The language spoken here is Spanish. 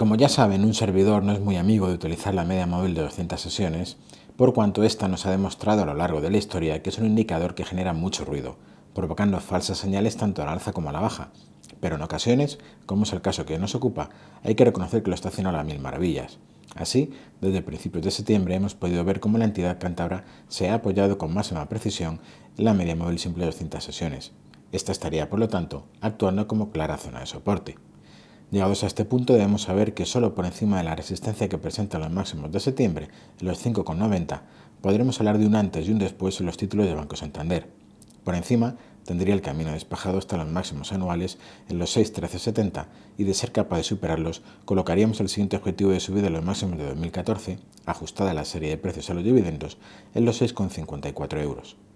Como ya saben, un servidor no es muy amigo de utilizar la media móvil de 200 sesiones, por cuanto esta nos ha demostrado a lo largo de la historia que es un indicador que genera mucho ruido, provocando falsas señales tanto a la alza como a la baja. Pero en ocasiones, como es el caso que nos ocupa, hay que reconocer que lo está haciendo a las mil maravillas. Así, desde principios de septiembre hemos podido ver cómo la entidad cántabra se ha apoyado con máxima precisión en la media móvil simple de 200 sesiones. Esta estaría, por lo tanto, actuando como clara zona de soporte. Llegados a este punto debemos saber que solo por encima de la resistencia que presenta los máximos de septiembre, en los 5,90, podremos hablar de un antes y un después en los títulos de Banco Santander. Por encima tendría el camino despejado hasta los máximos anuales en los 6.1370 y de ser capaz de superarlos colocaríamos el siguiente objetivo de subida en los máximos de 2014, ajustada a la serie de precios a los dividendos, en los 6,54 euros.